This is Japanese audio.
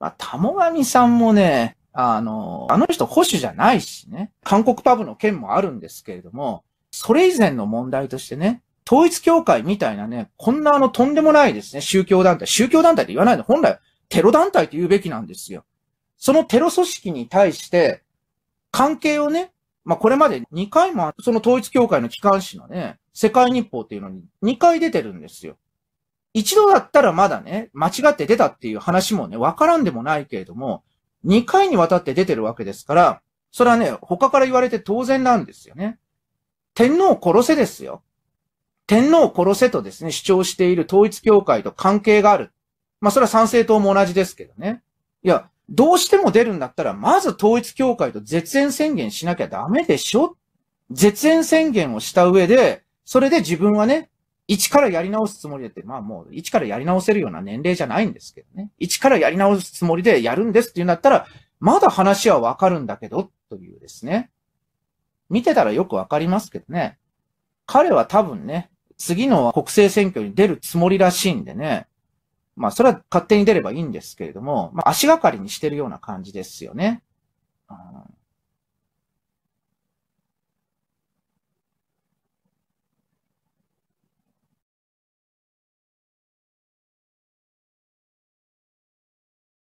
まあ、たもがみさんもね、あの、あの人保守じゃないしね、韓国パブの件もあるんですけれども、それ以前の問題としてね、統一協会みたいなね、こんなあのとんでもないですね、宗教団体。宗教団体って言わないの。本来、テロ団体と言うべきなんですよ。そのテロ組織に対して、関係をね、まあ、これまで2回も、その統一協会の機関誌のね、世界日報っていうのに2回出てるんですよ。一度だったらまだね、間違って出たっていう話もね、わからんでもないけれども、二回にわたって出てるわけですから、それはね、他から言われて当然なんですよね。天皇を殺せですよ。天皇を殺せとですね、主張している統一教会と関係がある。まあ、それは賛成党も同じですけどね。いや、どうしても出るんだったら、まず統一教会と絶縁宣言しなきゃダメでしょ絶縁宣言をした上で、それで自分はね、一からやり直すつもりでって、まあもう、一からやり直せるような年齢じゃないんですけどね。一からやり直すつもりでやるんですっていうんだったら、まだ話はわかるんだけど、というですね。見てたらよくわかりますけどね。彼は多分ね、次の国政選挙に出るつもりらしいんでね。まあ、それは勝手に出ればいいんですけれども、まあ、足がかりにしてるような感じですよね。うん